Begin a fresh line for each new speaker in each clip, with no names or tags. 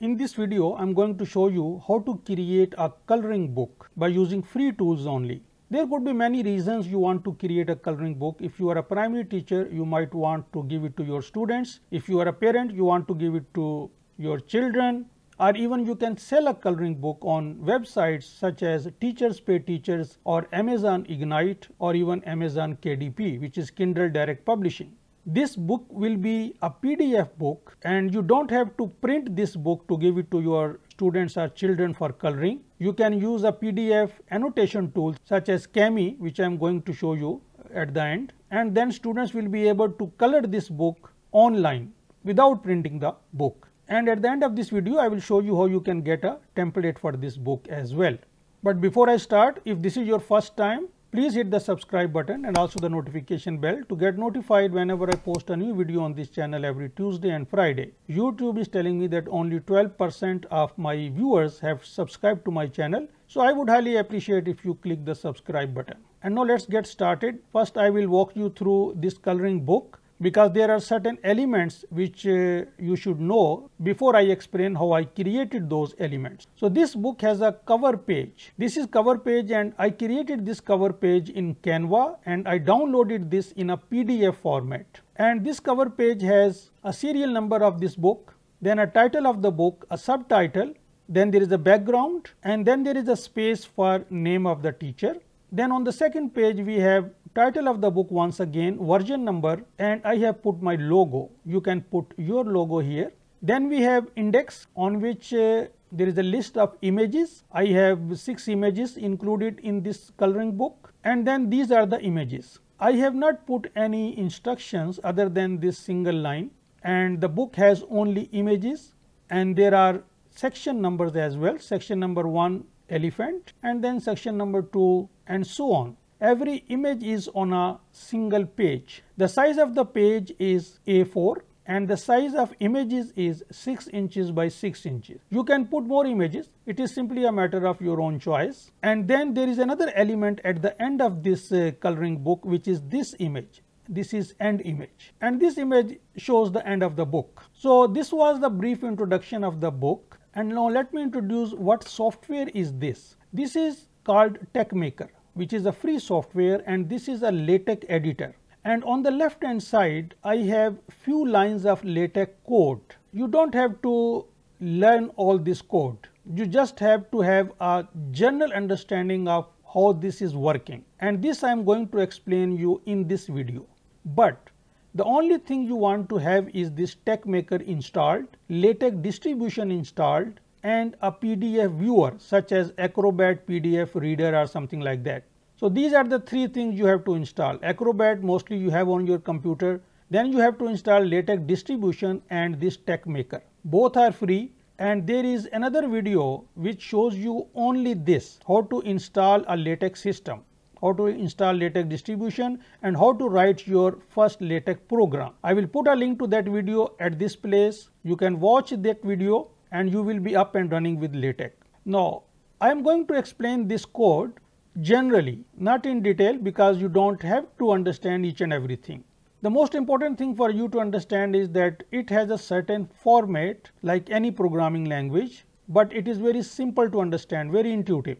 In this video, I'm going to show you how to create a coloring book by using free tools only. There could be many reasons you want to create a coloring book. If you are a primary teacher, you might want to give it to your students. If you are a parent, you want to give it to your children or even you can sell a coloring book on websites such as Teachers Pay Teachers or Amazon Ignite or even Amazon KDP which is Kindle Direct Publishing this book will be a PDF book and you don't have to print this book to give it to your students or children for coloring. You can use a PDF annotation tool such as Cami which I am going to show you at the end and then students will be able to color this book online without printing the book. And at the end of this video I will show you how you can get a template for this book as well. But before I start, if this is your first time Please hit the subscribe button and also the notification bell to get notified whenever I post a new video on this channel every Tuesday and Friday. YouTube is telling me that only 12% of my viewers have subscribed to my channel. So I would highly appreciate if you click the subscribe button. And now let's get started. First I will walk you through this coloring book because there are certain elements which uh, you should know before I explain how I created those elements. So this book has a cover page. This is cover page and I created this cover page in Canva and I downloaded this in a PDF format. And this cover page has a serial number of this book, then a title of the book, a subtitle, then there is a background and then there is a space for name of the teacher. Then on the second page we have Title of the book once again, version number and I have put my logo. You can put your logo here. Then we have index on which uh, there is a list of images. I have six images included in this coloring book and then these are the images. I have not put any instructions other than this single line and the book has only images and there are section numbers as well. Section number 1 elephant and then section number 2 and so on. Every image is on a single page. The size of the page is A4 and the size of images is 6 inches by 6 inches. You can put more images. It is simply a matter of your own choice. And then there is another element at the end of this uh, coloring book which is this image this is end image and this image shows the end of the book. So this was the brief introduction of the book and now let me introduce what software is this. This is called TechMaker which is a free software and this is a LaTeX editor. And on the left hand side, I have few lines of LaTeX code. You don't have to learn all this code. You just have to have a general understanding of how this is working. And this I am going to explain you in this video. But the only thing you want to have is this maker installed, LaTeX distribution installed and a PDF viewer such as Acrobat PDF reader or something like that. So these are the three things you have to install. Acrobat mostly you have on your computer. Then you have to install LaTeX distribution and this tech maker. Both are free and there is another video which shows you only this how to install a LaTeX system how to install LaTeX distribution and how to write your first LaTeX program. I will put a link to that video at this place. You can watch that video and you will be up and running with LaTeX. Now, I am going to explain this code generally, not in detail because you don't have to understand each and everything. The most important thing for you to understand is that it has a certain format like any programming language, but it is very simple to understand, very intuitive.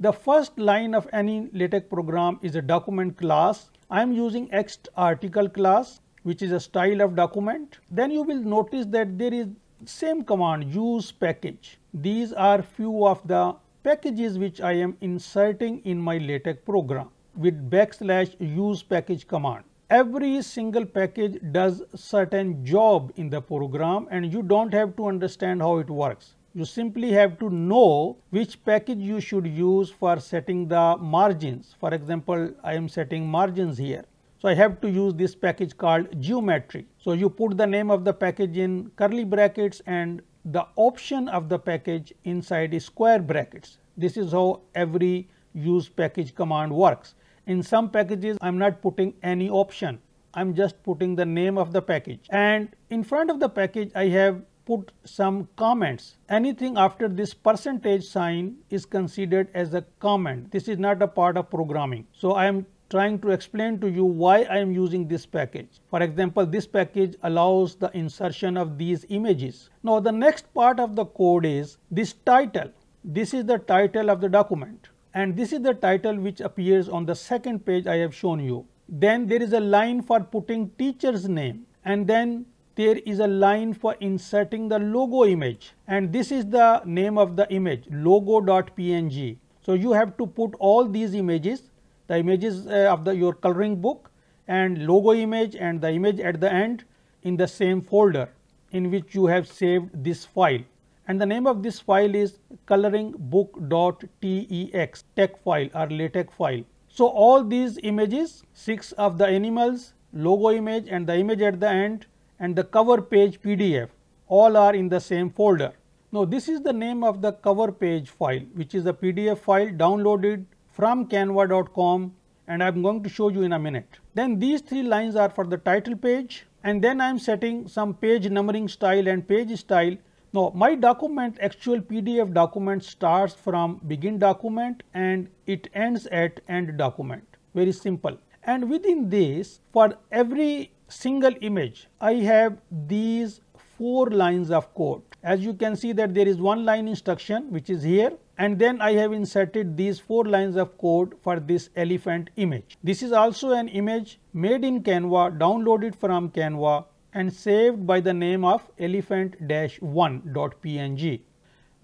The first line of any LaTeX program is a document class. I am using X article class, which is a style of document. Then you will notice that there is same command use package. These are few of the packages which I am inserting in my LaTeX program with backslash use package command. Every single package does certain job in the program and you don't have to understand how it works. You simply have to know which package you should use for setting the margins. For example, I am setting margins here. So I have to use this package called geometry. So you put the name of the package in curly brackets and the option of the package inside is square brackets. This is how every use package command works. In some packages, I'm not putting any option. I'm just putting the name of the package. And in front of the package, I have put some comments. Anything after this percentage sign is considered as a comment. This is not a part of programming. So I am trying to explain to you why I am using this package. For example, this package allows the insertion of these images. Now the next part of the code is this title. This is the title of the document and this is the title which appears on the second page I have shown you. Then there is a line for putting teacher's name and then there is a line for inserting the logo image and this is the name of the image logo.png. So you have to put all these images the images uh, of the your coloring book and logo image and the image at the end in the same folder in which you have saved this file and the name of this file is coloringbook.tex tex file or latex file. So all these images six of the animals logo image and the image at the end and the cover page PDF all are in the same folder. Now this is the name of the cover page file which is a PDF file downloaded from canva.com and I'm going to show you in a minute. Then these three lines are for the title page and then I'm setting some page numbering style and page style. Now my document actual PDF document starts from begin document and it ends at end document. Very simple. And within this for every single image I have these four lines of code. As you can see that there is one line instruction which is here and then I have inserted these four lines of code for this elephant image. This is also an image made in Canva, downloaded from Canva and saved by the name of elephant-1.png.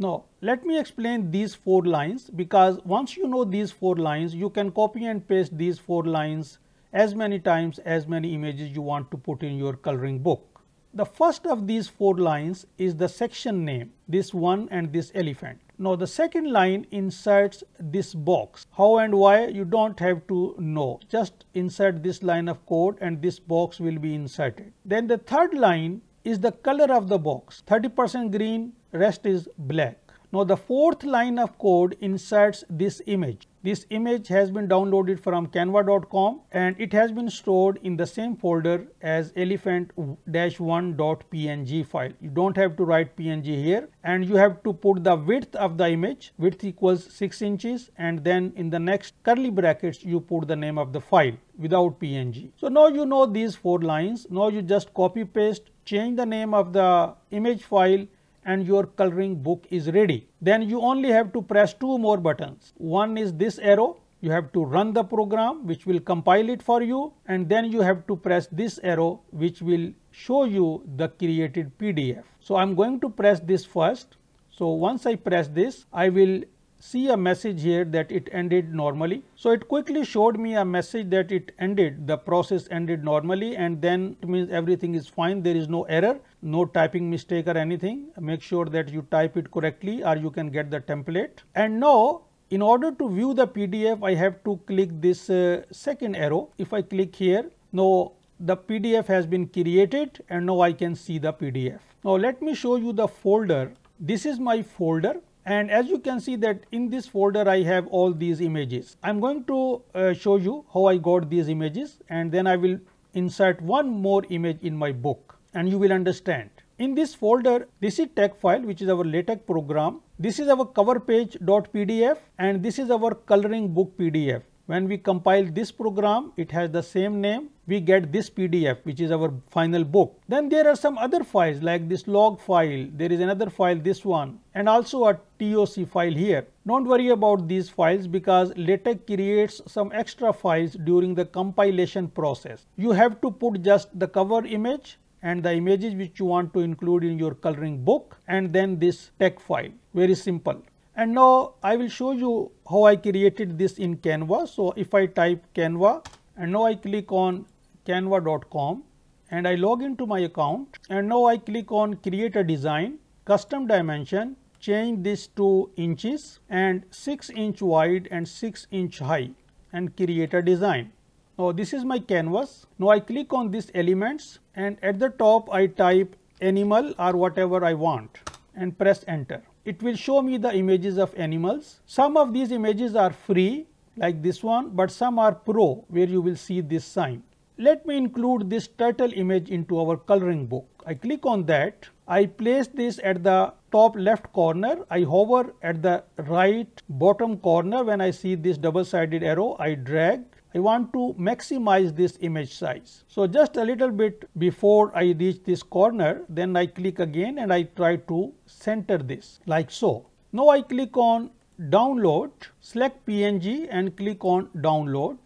Now let me explain these four lines because once you know these four lines you can copy and paste these four lines as many times as many images you want to put in your coloring book. The first of these four lines is the section name, this one and this elephant. Now the second line inserts this box. How and why you don't have to know. Just insert this line of code and this box will be inserted. Then the third line is the color of the box. 30% green, rest is black. Now the fourth line of code inserts this image. This image has been downloaded from canva.com and it has been stored in the same folder as elephant-1.png file. You don't have to write png here and you have to put the width of the image, width equals 6 inches and then in the next curly brackets you put the name of the file without png. So now you know these four lines. Now you just copy paste, change the name of the image file and your coloring book is ready. Then you only have to press two more buttons. One is this arrow. You have to run the program which will compile it for you and then you have to press this arrow which will show you the created PDF. So I'm going to press this first. So once I press this, I will see a message here that it ended normally. So it quickly showed me a message that it ended, the process ended normally and then it means everything is fine, there is no error no typing mistake or anything. Make sure that you type it correctly or you can get the template. And now in order to view the PDF, I have to click this uh, second arrow. If I click here, now the PDF has been created and now I can see the PDF. Now let me show you the folder. This is my folder and as you can see that in this folder I have all these images. I'm going to uh, show you how I got these images and then I will insert one more image in my book and you will understand. In this folder, this is tech file which is our LaTeX program. This is our cover page .pdf and this is our coloring book PDF. When we compile this program, it has the same name. We get this PDF, which is our final book. Then there are some other files like this log file. There is another file, this one, and also a TOC file here. Don't worry about these files because LaTeX creates some extra files during the compilation process. You have to put just the cover image and the images which you want to include in your coloring book and then this tech file. Very simple. And now I will show you how I created this in Canva. So if I type Canva and now I click on canva.com and I log into my account and now I click on create a design, custom dimension, change this to inches and 6 inch wide and 6 inch high and create a design. Now, oh, this is my canvas. Now, I click on these elements and at the top I type animal or whatever I want and press enter. It will show me the images of animals. Some of these images are free like this one, but some are pro where you will see this sign. Let me include this turtle image into our coloring book. I click on that. I place this at the top left corner. I hover at the right bottom corner. When I see this double sided arrow, I drag I want to maximize this image size. So just a little bit before I reach this corner, then I click again and I try to center this like so. Now I click on download, select PNG and click on download.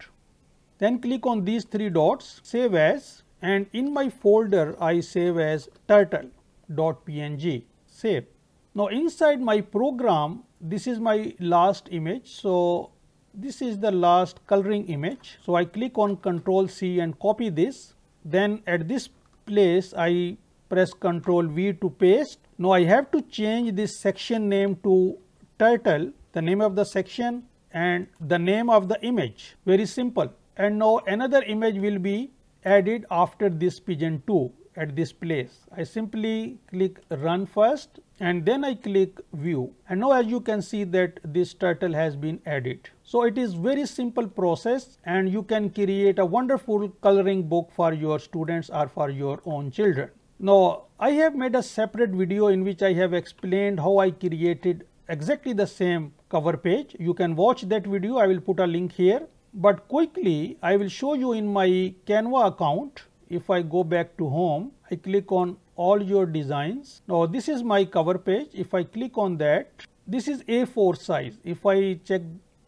Then click on these three dots, save as and in my folder I save as turtle.png, save. Now inside my program, this is my last image. So this is the last coloring image. So I click on control C and copy this. Then at this place I press control V to paste. Now I have to change this section name to title, the name of the section and the name of the image. Very simple. And now another image will be added after this pigeon 2 at this place. I simply click run first and then I click view and now as you can see that this title has been added. So it is very simple process and you can create a wonderful coloring book for your students or for your own children. Now I have made a separate video in which I have explained how I created exactly the same cover page. You can watch that video. I will put a link here, but quickly I will show you in my Canva account. If I go back to home, I click on all your designs. Now this is my cover page. If I click on that, this is A4 size. If I check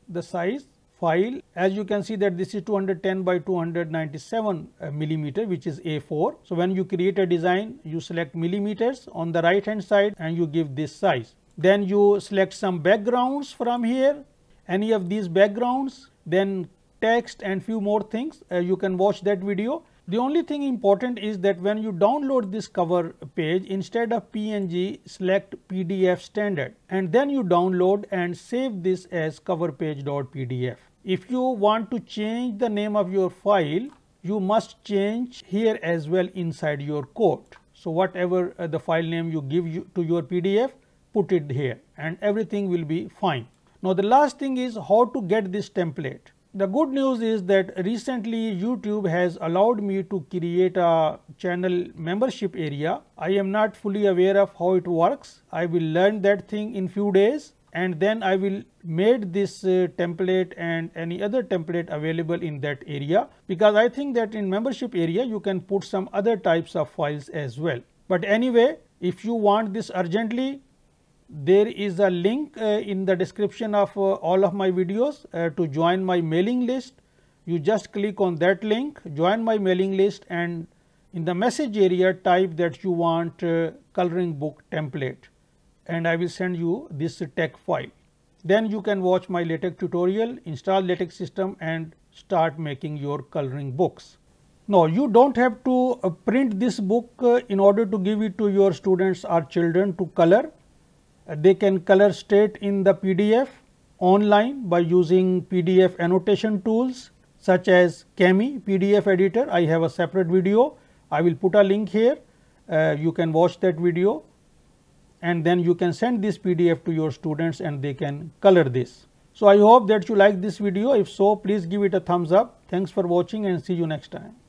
the size file, as you can see that this is 210 by 297 uh, millimeter, which is A4. So when you create a design, you select millimeters on the right hand side and you give this size. Then you select some backgrounds from here, any of these backgrounds, then text and few more things. Uh, you can watch that video the only thing important is that when you download this cover page, instead of PNG, select PDF standard and then you download and save this as coverpage.pdf. If you want to change the name of your file, you must change here as well inside your code. So whatever uh, the file name you give you to your PDF, put it here and everything will be fine. Now the last thing is how to get this template. The good news is that recently YouTube has allowed me to create a channel membership area. I am not fully aware of how it works. I will learn that thing in few days and then I will made this uh, template and any other template available in that area because I think that in membership area you can put some other types of files as well. But anyway, if you want this urgently, there is a link uh, in the description of uh, all of my videos uh, to join my mailing list. You just click on that link, join my mailing list and in the message area type that you want coloring book template and I will send you this tech file. Then you can watch my LaTeX tutorial, install LaTeX system and start making your coloring books. Now you don't have to print this book in order to give it to your students or children to color they can color state in the PDF online by using PDF annotation tools such as Cami PDF editor. I have a separate video. I will put a link here. Uh, you can watch that video and then you can send this PDF to your students and they can color this. So I hope that you like this video. If so, please give it a thumbs up. Thanks for watching and see you next time.